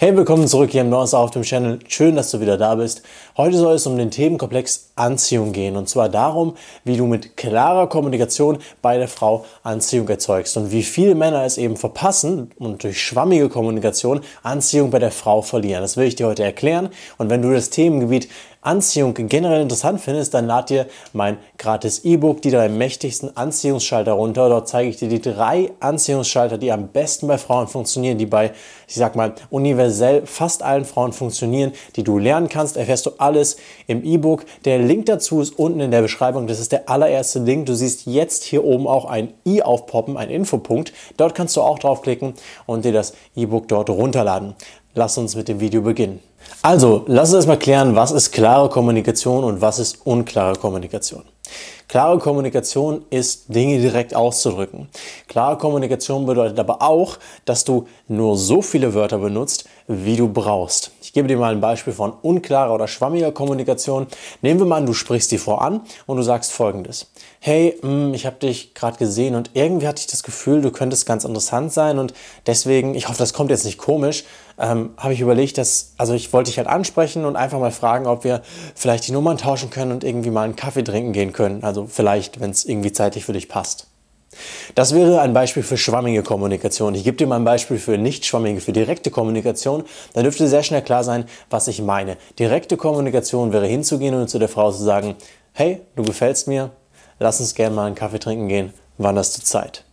Hey, willkommen zurück hier im Neues auf dem Channel. Schön, dass du wieder da bist. Heute soll es um den Themenkomplex Anziehung gehen und zwar darum, wie du mit klarer Kommunikation bei der Frau Anziehung erzeugst und wie viele Männer es eben verpassen und durch schwammige Kommunikation Anziehung bei der Frau verlieren. Das will ich dir heute erklären und wenn du das Themengebiet Anziehung generell interessant findest, dann lad dir mein gratis E-Book, die drei mächtigsten Anziehungsschalter runter. Dort zeige ich dir die drei Anziehungsschalter, die am besten bei Frauen funktionieren, die bei, ich sag mal, universell fast allen Frauen funktionieren, die du lernen kannst. Erfährst du alles im E-Book. Der Link dazu ist unten in der Beschreibung. Das ist der allererste Link. Du siehst jetzt hier oben auch ein i aufpoppen, ein Infopunkt. Dort kannst du auch draufklicken und dir das E-Book dort runterladen. Lass uns mit dem Video beginnen. Also, lass uns erstmal klären, was ist klare Kommunikation und was ist unklare Kommunikation. Klare Kommunikation ist, Dinge direkt auszudrücken. Klare Kommunikation bedeutet aber auch, dass du nur so viele Wörter benutzt, wie du brauchst. Ich gebe dir mal ein Beispiel von unklarer oder schwammiger Kommunikation. Nehmen wir mal an, du sprichst die Frau an und du sagst folgendes. Hey, mm, ich habe dich gerade gesehen und irgendwie hatte ich das Gefühl, du könntest ganz interessant sein und deswegen, ich hoffe, das kommt jetzt nicht komisch, ähm, habe ich überlegt, dass, also ich wollte dich halt ansprechen und einfach mal fragen, ob wir vielleicht die Nummern tauschen können und irgendwie mal einen Kaffee trinken gehen können. Also vielleicht, wenn es irgendwie zeitlich für dich passt. Das wäre ein Beispiel für schwammige Kommunikation. Ich gebe dir mal ein Beispiel für nicht schwammige, für direkte Kommunikation. Dann dürfte sehr schnell klar sein, was ich meine. Direkte Kommunikation wäre hinzugehen und zu der Frau zu sagen, hey, du gefällst mir, lass uns gerne mal einen Kaffee trinken gehen, wann hast du Zeit?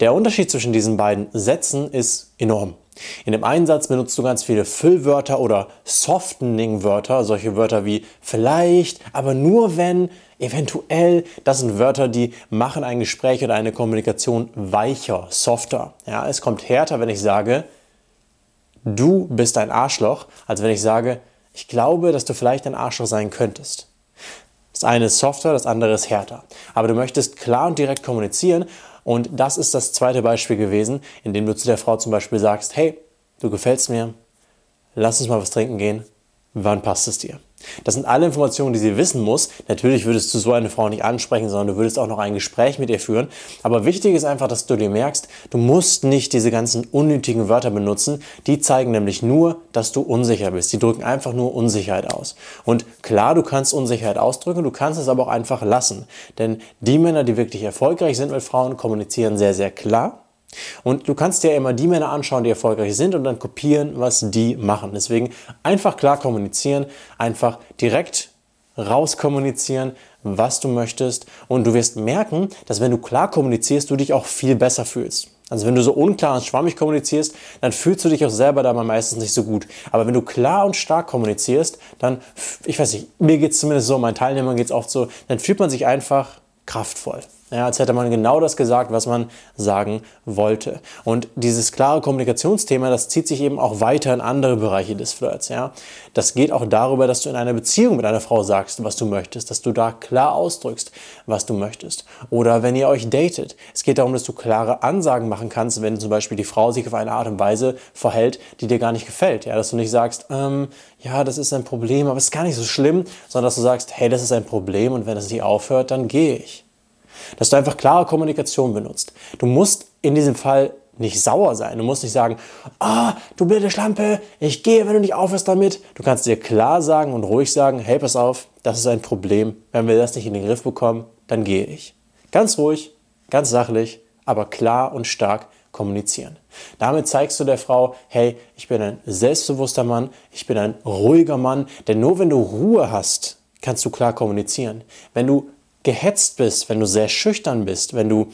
Der Unterschied zwischen diesen beiden Sätzen ist enorm. In dem einen Satz benutzt du ganz viele Füllwörter oder Softening-Wörter, solche Wörter wie vielleicht, aber nur wenn, Eventuell, das sind Wörter, die machen ein Gespräch oder eine Kommunikation weicher, softer. Ja, es kommt härter, wenn ich sage, du bist ein Arschloch, als wenn ich sage, ich glaube, dass du vielleicht ein Arschloch sein könntest. Das eine ist softer, das andere ist härter. Aber du möchtest klar und direkt kommunizieren und das ist das zweite Beispiel gewesen, in dem du zu der Frau zum Beispiel sagst, hey, du gefällst mir, lass uns mal was trinken gehen, wann passt es dir? Das sind alle Informationen, die sie wissen muss. Natürlich würdest du so eine Frau nicht ansprechen, sondern du würdest auch noch ein Gespräch mit ihr führen. Aber wichtig ist einfach, dass du dir merkst, du musst nicht diese ganzen unnötigen Wörter benutzen. Die zeigen nämlich nur, dass du unsicher bist. Die drücken einfach nur Unsicherheit aus. Und klar, du kannst Unsicherheit ausdrücken, du kannst es aber auch einfach lassen. Denn die Männer, die wirklich erfolgreich sind mit Frauen, kommunizieren sehr, sehr klar und du kannst dir immer die Männer anschauen, die erfolgreich sind und dann kopieren, was die machen. Deswegen einfach klar kommunizieren, einfach direkt raus kommunizieren, was du möchtest. Und du wirst merken, dass wenn du klar kommunizierst, du dich auch viel besser fühlst. Also wenn du so unklar und schwammig kommunizierst, dann fühlst du dich auch selber dabei meistens nicht so gut. Aber wenn du klar und stark kommunizierst, dann, ich weiß nicht, mir geht es zumindest so, meinen Teilnehmern geht es oft so, dann fühlt man sich einfach kraftvoll ja, als hätte man genau das gesagt, was man sagen wollte. Und dieses klare Kommunikationsthema, das zieht sich eben auch weiter in andere Bereiche des Flirts. Ja? Das geht auch darüber, dass du in einer Beziehung mit einer Frau sagst, was du möchtest, dass du da klar ausdrückst, was du möchtest. Oder wenn ihr euch datet. Es geht darum, dass du klare Ansagen machen kannst, wenn zum Beispiel die Frau sich auf eine Art und Weise verhält, die dir gar nicht gefällt. Ja? Dass du nicht sagst, ähm, ja, das ist ein Problem, aber es ist gar nicht so schlimm, sondern dass du sagst, hey, das ist ein Problem und wenn das nicht aufhört, dann gehe ich. Dass du einfach klare Kommunikation benutzt. Du musst in diesem Fall nicht sauer sein. Du musst nicht sagen, ah, du blöde Schlampe, ich gehe, wenn du nicht aufhörst damit. Du kannst dir klar sagen und ruhig sagen, hey, pass auf, das ist ein Problem. Wenn wir das nicht in den Griff bekommen, dann gehe ich. Ganz ruhig, ganz sachlich, aber klar und stark kommunizieren. Damit zeigst du der Frau, hey, ich bin ein selbstbewusster Mann, ich bin ein ruhiger Mann, denn nur wenn du Ruhe hast, kannst du klar kommunizieren. Wenn du gehetzt bist, wenn du sehr schüchtern bist, wenn du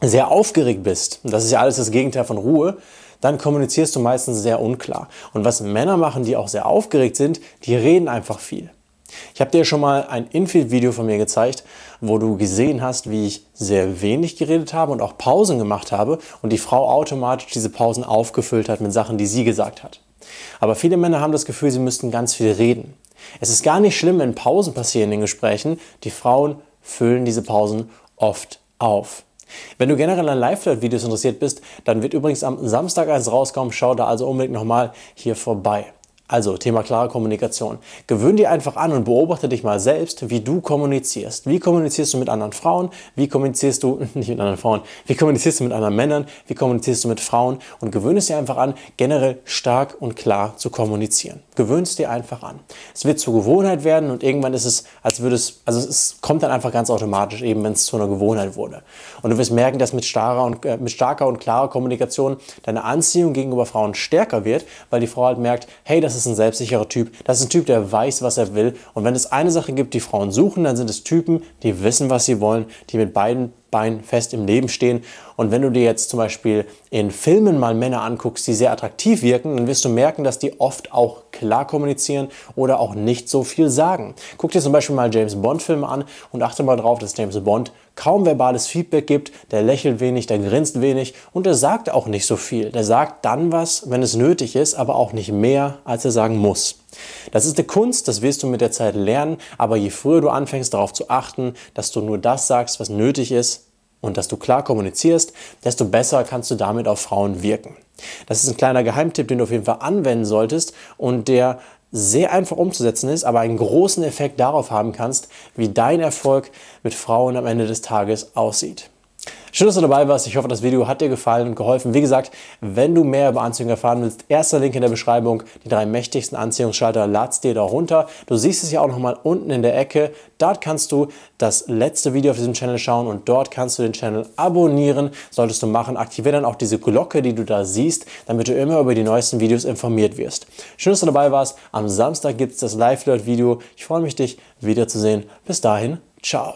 sehr aufgeregt bist, das ist ja alles das Gegenteil von Ruhe, dann kommunizierst du meistens sehr unklar. Und was Männer machen, die auch sehr aufgeregt sind, die reden einfach viel. Ich habe dir schon mal ein Infield-Video von mir gezeigt, wo du gesehen hast, wie ich sehr wenig geredet habe und auch Pausen gemacht habe und die Frau automatisch diese Pausen aufgefüllt hat mit Sachen, die sie gesagt hat. Aber viele Männer haben das Gefühl, sie müssten ganz viel reden. Es ist gar nicht schlimm, wenn Pausen passieren in den Gesprächen. Die Frauen füllen diese Pausen oft auf. Wenn du generell an Live-Flirt-Videos interessiert bist, dann wird übrigens am Samstag eins rauskommen. Schau da also unbedingt nochmal hier vorbei. Also Thema klare Kommunikation. Gewöhn dir einfach an und beobachte dich mal selbst, wie du kommunizierst. Wie kommunizierst du mit anderen Frauen? Wie kommunizierst du nicht mit anderen Frauen? Wie kommunizierst du mit anderen Männern? Wie kommunizierst du mit Frauen? Und gewöhn es dir einfach an, generell stark und klar zu kommunizieren. Gewöhn es dir einfach an. Es wird zur Gewohnheit werden und irgendwann ist es, als würde es, also es kommt dann einfach ganz automatisch, eben wenn es zu einer Gewohnheit wurde. Und du wirst merken, dass mit starker und äh, mit starker und klarer Kommunikation deine Anziehung gegenüber Frauen stärker wird, weil die Frau halt merkt, hey, das ist ist ein selbstsicherer Typ, das ist ein Typ, der weiß, was er will. Und wenn es eine Sache gibt, die Frauen suchen, dann sind es Typen, die wissen, was sie wollen, die mit beiden Beinen fest im Leben stehen und wenn du dir jetzt zum Beispiel in Filmen mal Männer anguckst, die sehr attraktiv wirken, dann wirst du merken, dass die oft auch klar kommunizieren oder auch nicht so viel sagen. Guck dir zum Beispiel mal James Bond-Filme an und achte mal darauf, dass James Bond kaum verbales Feedback gibt, der lächelt wenig, der grinst wenig und der sagt auch nicht so viel. Der sagt dann was, wenn es nötig ist, aber auch nicht mehr, als er sagen muss. Das ist eine Kunst, das wirst du mit der Zeit lernen, aber je früher du anfängst darauf zu achten, dass du nur das sagst, was nötig ist, und dass du klar kommunizierst, desto besser kannst du damit auf Frauen wirken. Das ist ein kleiner Geheimtipp, den du auf jeden Fall anwenden solltest und der sehr einfach umzusetzen ist, aber einen großen Effekt darauf haben kannst, wie dein Erfolg mit Frauen am Ende des Tages aussieht. Schön, dass du dabei warst. Ich hoffe, das Video hat dir gefallen und geholfen. Wie gesagt, wenn du mehr über Anziehung erfahren willst, erster Link in der Beschreibung, die drei mächtigsten Anziehungsschalter, lad's dir da runter. Du siehst es ja auch nochmal unten in der Ecke. Dort kannst du das letzte Video auf diesem Channel schauen und dort kannst du den Channel abonnieren. Solltest du machen, aktiviere dann auch diese Glocke, die du da siehst, damit du immer über die neuesten Videos informiert wirst. Schön, dass du dabei warst. Am Samstag gibt es das Live-Flirt-Video. Ich freue mich, dich wiederzusehen. Bis dahin, ciao.